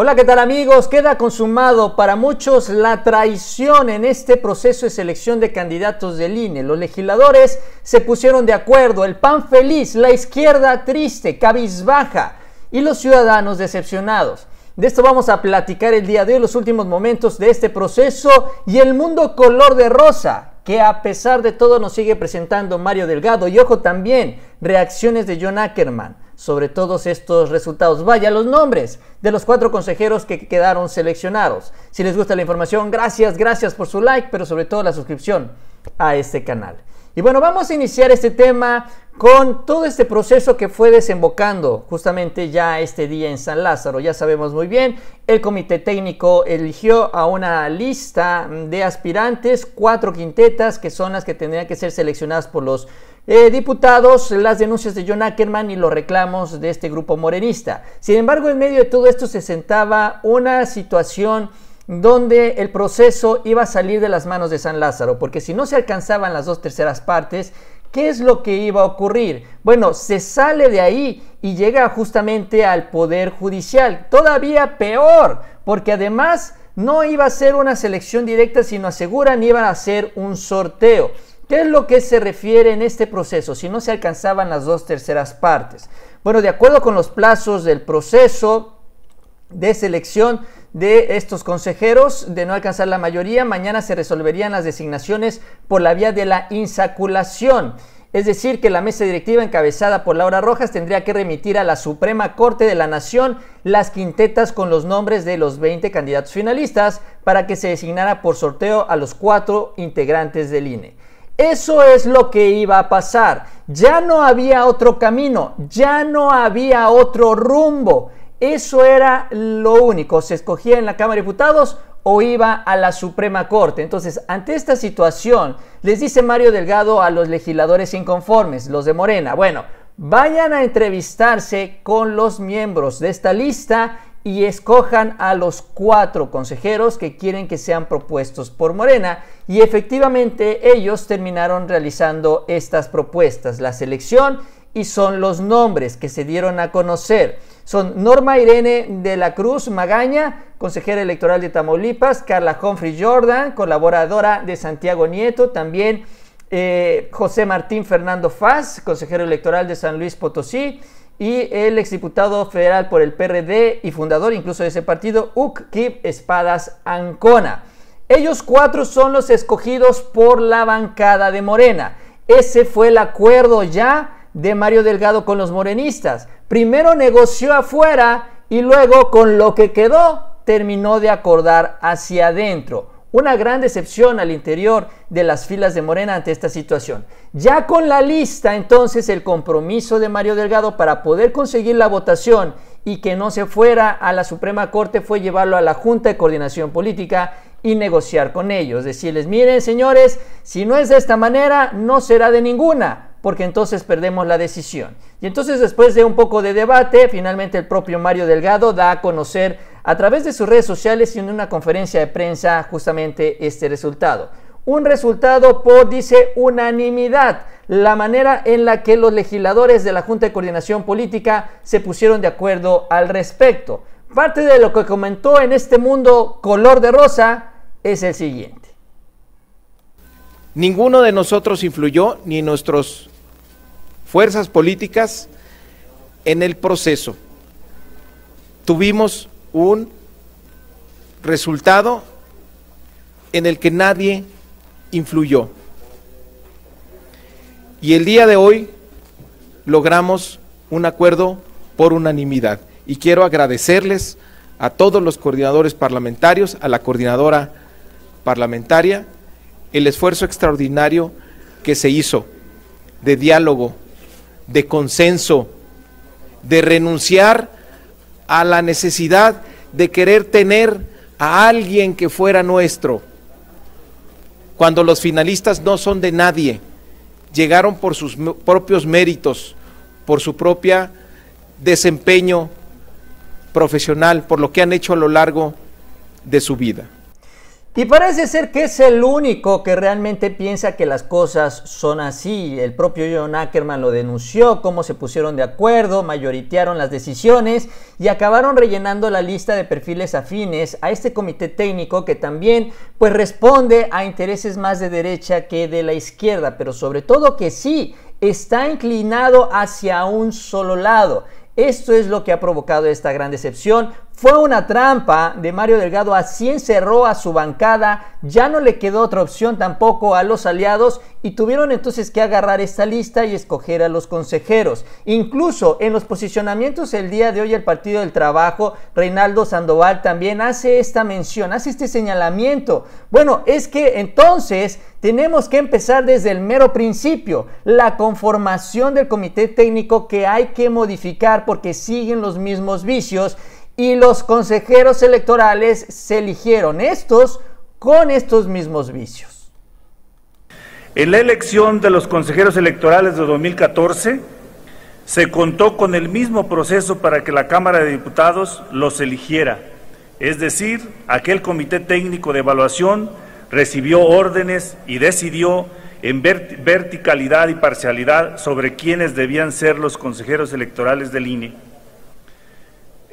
Hola, ¿qué tal amigos? Queda consumado para muchos la traición en este proceso de selección de candidatos del INE. Los legisladores se pusieron de acuerdo, el pan feliz, la izquierda triste, cabizbaja y los ciudadanos decepcionados. De esto vamos a platicar el día de hoy, los últimos momentos de este proceso y el mundo color de rosa que a pesar de todo nos sigue presentando Mario Delgado y ojo también, reacciones de John Ackerman sobre todos estos resultados. Vaya los nombres de los cuatro consejeros que quedaron seleccionados. Si les gusta la información, gracias, gracias por su like, pero sobre todo la suscripción a este canal. Y bueno, vamos a iniciar este tema con todo este proceso que fue desembocando justamente ya este día en San Lázaro. Ya sabemos muy bien, el comité técnico eligió a una lista de aspirantes, cuatro quintetas, que son las que tendrían que ser seleccionadas por los eh, diputados las denuncias de John Ackerman y los reclamos de este grupo morenista. Sin embargo, en medio de todo esto se sentaba una situación donde el proceso iba a salir de las manos de San Lázaro, porque si no se alcanzaban las dos terceras partes, ¿Qué es lo que iba a ocurrir? Bueno, se sale de ahí y llega justamente al Poder Judicial. Todavía peor, porque además no iba a ser una selección directa, sino aseguran iban a ser un sorteo. ¿Qué es lo que se refiere en este proceso si no se alcanzaban las dos terceras partes? Bueno, de acuerdo con los plazos del proceso de selección de estos consejeros, de no alcanzar la mayoría, mañana se resolverían las designaciones por la vía de la insaculación. Es decir, que la mesa directiva encabezada por Laura Rojas tendría que remitir a la Suprema Corte de la Nación las quintetas con los nombres de los 20 candidatos finalistas para que se designara por sorteo a los cuatro integrantes del INE. Eso es lo que iba a pasar. Ya no había otro camino, ya no había otro rumbo. Eso era lo único. Se escogía en la Cámara de Diputados o iba a la Suprema Corte. Entonces, ante esta situación, les dice Mario Delgado a los legisladores inconformes, los de Morena, bueno, vayan a entrevistarse con los miembros de esta lista y escojan a los cuatro consejeros que quieren que sean propuestos por Morena. Y efectivamente ellos terminaron realizando estas propuestas, la selección y son los nombres que se dieron a conocer. Son Norma Irene de la Cruz Magaña, consejera electoral de Tamaulipas, Carla Humphrey Jordan, colaboradora de Santiago Nieto, también eh, José Martín Fernando Faz, consejero electoral de San Luis Potosí, y el exdiputado federal por el PRD y fundador incluso de ese partido, Ukip Espadas Ancona. Ellos cuatro son los escogidos por la bancada de Morena. Ese fue el acuerdo ya de Mario Delgado con los morenistas. Primero negoció afuera y luego con lo que quedó terminó de acordar hacia adentro. Una gran decepción al interior de las filas de Morena ante esta situación. Ya con la lista, entonces, el compromiso de Mario Delgado para poder conseguir la votación y que no se fuera a la Suprema Corte fue llevarlo a la Junta de Coordinación Política y negociar con ellos. Decirles, miren señores, si no es de esta manera, no será de ninguna porque entonces perdemos la decisión. Y entonces después de un poco de debate, finalmente el propio Mario Delgado da a conocer a través de sus redes sociales y en una conferencia de prensa justamente este resultado. Un resultado por, dice, unanimidad, la manera en la que los legisladores de la Junta de Coordinación Política se pusieron de acuerdo al respecto. Parte de lo que comentó en este mundo color de rosa es el siguiente. Ninguno de nosotros influyó, ni nuestros fuerzas políticas, en el proceso. Tuvimos un resultado en el que nadie influyó. Y el día de hoy logramos un acuerdo por unanimidad. Y quiero agradecerles a todos los coordinadores parlamentarios, a la coordinadora parlamentaria, el esfuerzo extraordinario que se hizo de diálogo, de consenso, de renunciar a la necesidad de querer tener a alguien que fuera nuestro. Cuando los finalistas no son de nadie, llegaron por sus propios méritos, por su propia desempeño profesional, por lo que han hecho a lo largo de su vida. Y parece ser que es el único que realmente piensa que las cosas son así. El propio John Ackerman lo denunció, cómo se pusieron de acuerdo, mayoritearon las decisiones y acabaron rellenando la lista de perfiles afines a este comité técnico que también pues responde a intereses más de derecha que de la izquierda, pero sobre todo que sí está inclinado hacia un solo lado. Esto es lo que ha provocado esta gran decepción, fue una trampa de Mario Delgado, así encerró a su bancada, ya no le quedó otra opción tampoco a los aliados y tuvieron entonces que agarrar esta lista y escoger a los consejeros. Incluso en los posicionamientos el día de hoy el Partido del Trabajo, Reinaldo Sandoval también hace esta mención, hace este señalamiento. Bueno, es que entonces tenemos que empezar desde el mero principio, la conformación del comité técnico que hay que modificar porque siguen los mismos vicios y los consejeros electorales se eligieron estos con estos mismos vicios. En la elección de los consejeros electorales de 2014 se contó con el mismo proceso para que la Cámara de Diputados los eligiera, es decir, aquel comité técnico de evaluación recibió órdenes y decidió en verticalidad y parcialidad sobre quiénes debían ser los consejeros electorales del INE.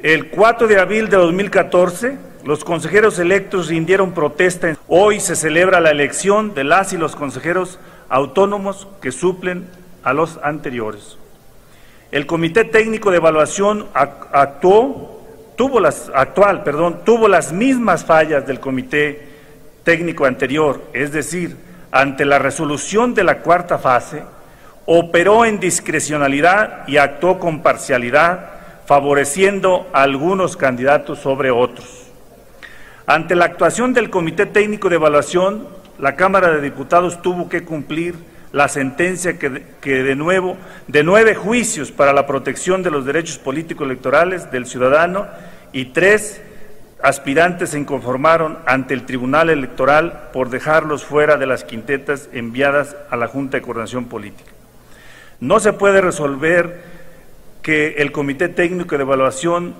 El 4 de abril de 2014, los consejeros electos rindieron protesta. Hoy se celebra la elección de las y los consejeros autónomos que suplen a los anteriores. El Comité Técnico de Evaluación actuó, tuvo las, actual, perdón, tuvo las mismas fallas del Comité Técnico anterior, es decir, ante la resolución de la cuarta fase, operó en discrecionalidad y actuó con parcialidad favoreciendo a algunos candidatos sobre otros. Ante la actuación del Comité Técnico de Evaluación, la Cámara de Diputados tuvo que cumplir la sentencia que, de nuevo de nueve juicios para la protección de los derechos políticos electorales del ciudadano y tres aspirantes se inconformaron ante el Tribunal Electoral por dejarlos fuera de las quintetas enviadas a la Junta de Coordinación Política. No se puede resolver que el Comité Técnico de Evaluación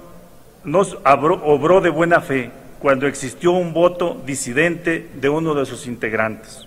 nos obró de buena fe cuando existió un voto disidente de uno de sus integrantes.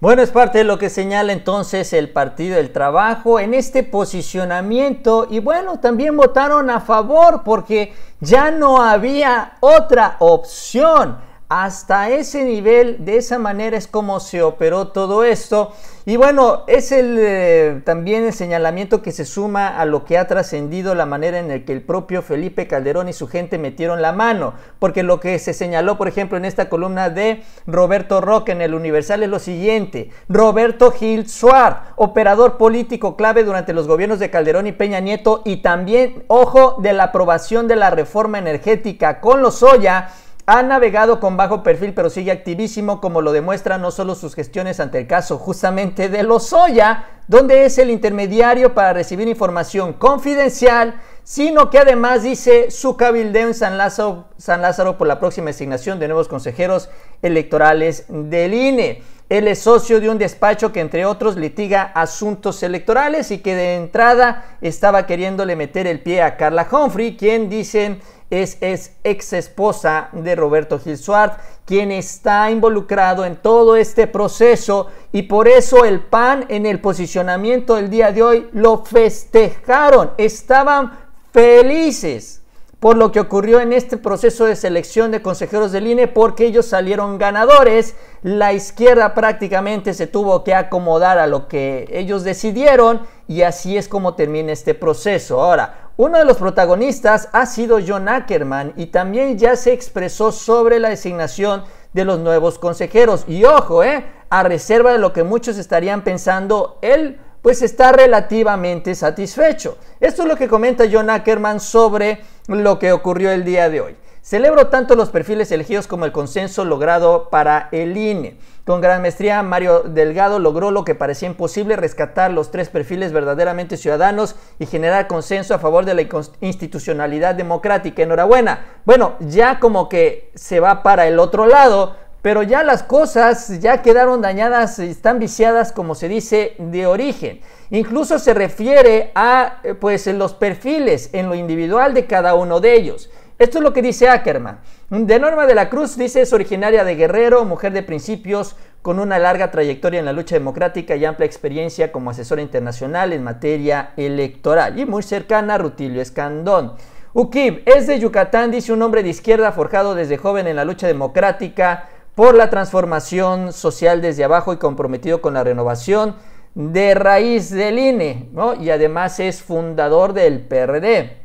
Bueno, es parte de lo que señala entonces el Partido del Trabajo en este posicionamiento y bueno, también votaron a favor porque ya no había otra opción. Hasta ese nivel, de esa manera es como se operó todo esto. Y bueno, es el, eh, también el señalamiento que se suma a lo que ha trascendido la manera en la que el propio Felipe Calderón y su gente metieron la mano. Porque lo que se señaló, por ejemplo, en esta columna de Roberto Roque en el Universal es lo siguiente. Roberto Gil Suárez, operador político clave durante los gobiernos de Calderón y Peña Nieto y también, ojo, de la aprobación de la reforma energética con los Oya ha navegado con bajo perfil, pero sigue activísimo, como lo demuestran no solo sus gestiones ante el caso justamente de Lozoya, donde es el intermediario para recibir información confidencial, sino que además dice su cabildeo en San Lázaro, San Lázaro por la próxima asignación de nuevos consejeros electorales del INE. Él es socio de un despacho que entre otros litiga asuntos electorales y que de entrada estaba queriéndole meter el pie a Carla Humphrey, quien dicen es, ex esposa de Roberto Gil Suárez, quien está involucrado en todo este proceso y por eso el PAN en el posicionamiento del día de hoy lo festejaron, estaban felices por lo que ocurrió en este proceso de selección de consejeros del INE, porque ellos salieron ganadores. La izquierda prácticamente se tuvo que acomodar a lo que ellos decidieron y así es como termina este proceso. Ahora, uno de los protagonistas ha sido John Ackerman y también ya se expresó sobre la designación de los nuevos consejeros. Y ojo, eh, a reserva de lo que muchos estarían pensando, él pues está relativamente satisfecho. Esto es lo que comenta John Ackerman sobre lo que ocurrió el día de hoy. Celebro tanto los perfiles elegidos como el consenso logrado para el INE. Con gran maestría, Mario Delgado logró lo que parecía imposible, rescatar los tres perfiles verdaderamente ciudadanos y generar consenso a favor de la institucionalidad democrática. Enhorabuena. Bueno, ya como que se va para el otro lado, pero ya las cosas ya quedaron dañadas, están viciadas, como se dice, de origen. Incluso se refiere a eh, pues, los perfiles en lo individual de cada uno de ellos. Esto es lo que dice Ackerman. De Norma de la Cruz dice es originaria de Guerrero, mujer de principios, con una larga trayectoria en la lucha democrática y amplia experiencia como asesora internacional en materia electoral y muy cercana a Rutilio Escandón. Ukib es de Yucatán, dice un hombre de izquierda forjado desde joven en la lucha democrática por la transformación social desde abajo y comprometido con la renovación de raíz del INE, ¿no? y además es fundador del PRD.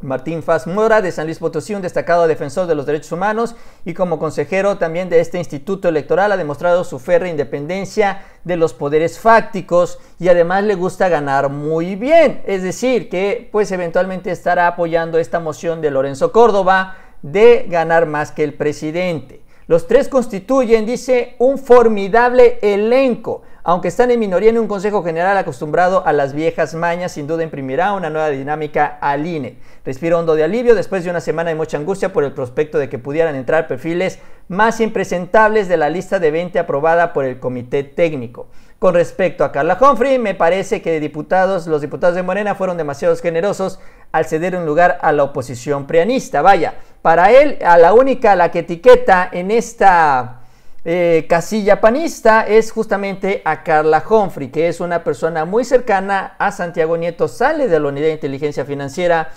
Martín Faz Mora de San Luis Potosí, un destacado defensor de los derechos humanos y como consejero también de este instituto electoral ha demostrado su férrea independencia de los poderes fácticos y además le gusta ganar muy bien, es decir, que pues eventualmente estará apoyando esta moción de Lorenzo Córdoba de ganar más que el presidente. Los tres constituyen, dice, un formidable elenco. Aunque están en minoría en un Consejo General acostumbrado a las viejas mañas, sin duda imprimirá una nueva dinámica al INE. Respiro hondo de alivio después de una semana de mucha angustia por el prospecto de que pudieran entrar perfiles más impresentables de la lista de 20 aprobada por el Comité Técnico. Con respecto a Carla Humphrey, me parece que diputados, los diputados de Morena fueron demasiado generosos al ceder un lugar a la oposición preanista. Vaya, para él, a la única la que etiqueta en esta eh, casilla panista es justamente a Carla Humphrey, que es una persona muy cercana a Santiago Nieto, sale de la Unidad de Inteligencia Financiera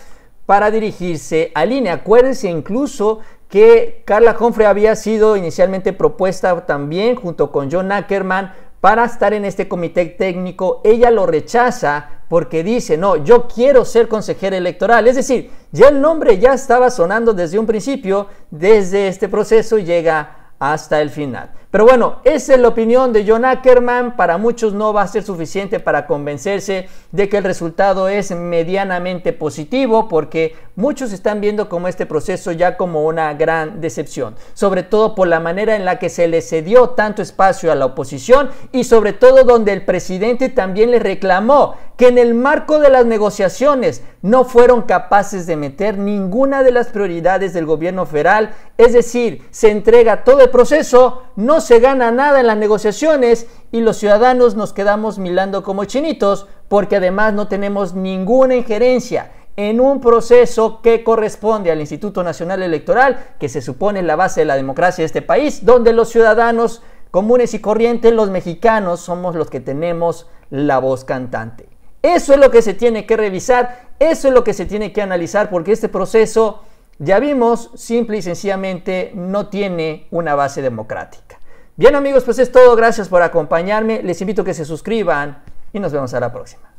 para dirigirse a INE. Acuérdense incluso que Carla Humphrey había sido inicialmente propuesta también junto con John Ackerman para estar en este comité técnico. Ella lo rechaza porque dice, no, yo quiero ser consejera electoral. Es decir, ya el nombre ya estaba sonando desde un principio, desde este proceso llega hasta el final. Pero bueno, esa es la opinión de John Ackerman. Para muchos no va a ser suficiente para convencerse de que el resultado es medianamente positivo, porque muchos están viendo como este proceso ya como una gran decepción, sobre todo por la manera en la que se le cedió tanto espacio a la oposición y sobre todo donde el presidente también le reclamó que en el marco de las negociaciones no fueron capaces de meter ninguna de las prioridades del gobierno federal, es decir, se entrega todo el proceso, no se gana nada en las negociaciones y los ciudadanos nos quedamos milando como chinitos porque además no tenemos ninguna injerencia en un proceso que corresponde al Instituto Nacional Electoral, que se supone la base de la democracia de este país, donde los ciudadanos comunes y corrientes, los mexicanos, somos los que tenemos la voz cantante. Eso es lo que se tiene que revisar eso es lo que se tiene que analizar porque este proceso, ya vimos, simple y sencillamente no tiene una base democrática. Bien amigos, pues es todo. Gracias por acompañarme. Les invito a que se suscriban y nos vemos a la próxima.